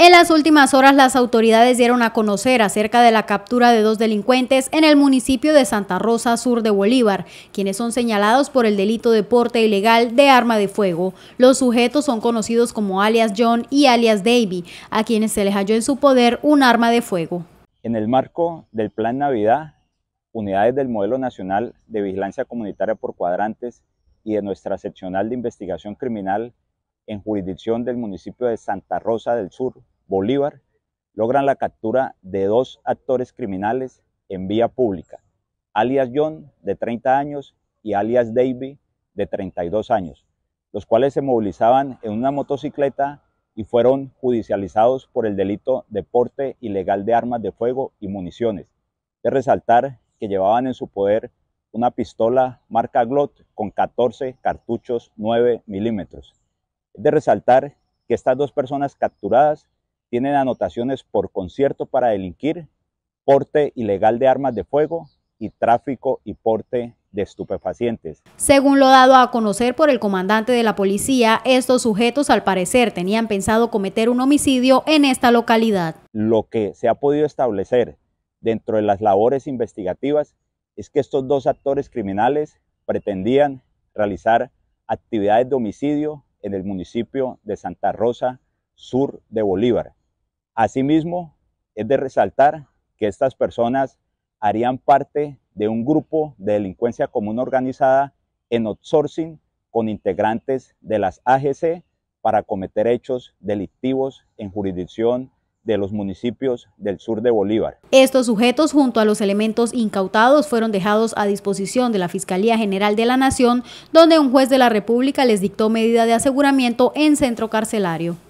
En las últimas horas las autoridades dieron a conocer acerca de la captura de dos delincuentes en el municipio de Santa Rosa, sur de Bolívar, quienes son señalados por el delito de porte ilegal de arma de fuego. Los sujetos son conocidos como alias John y alias Davy, a quienes se les halló en su poder un arma de fuego. En el marco del Plan Navidad, unidades del Modelo Nacional de Vigilancia Comunitaria por Cuadrantes y de nuestra seccional de investigación criminal en jurisdicción del municipio de Santa Rosa del Sur, Bolívar, logran la captura de dos actores criminales en vía pública, alias John, de 30 años, y alias Davy, de 32 años, los cuales se movilizaban en una motocicleta y fueron judicializados por el delito de porte ilegal de armas de fuego y municiones. De resaltar que llevaban en su poder una pistola marca Glot con 14 cartuchos 9 milímetros de resaltar que estas dos personas capturadas tienen anotaciones por concierto para delinquir, porte ilegal de armas de fuego y tráfico y porte de estupefacientes. Según lo dado a conocer por el comandante de la policía, estos sujetos al parecer tenían pensado cometer un homicidio en esta localidad. Lo que se ha podido establecer dentro de las labores investigativas es que estos dos actores criminales pretendían realizar actividades de homicidio en el municipio de Santa Rosa, sur de Bolívar. Asimismo, es de resaltar que estas personas harían parte de un grupo de delincuencia común organizada en outsourcing con integrantes de las AGC para cometer hechos delictivos en jurisdicción de los municipios del sur de Bolívar. Estos sujetos, junto a los elementos incautados, fueron dejados a disposición de la Fiscalía General de la Nación, donde un juez de la República les dictó medida de aseguramiento en centro carcelario.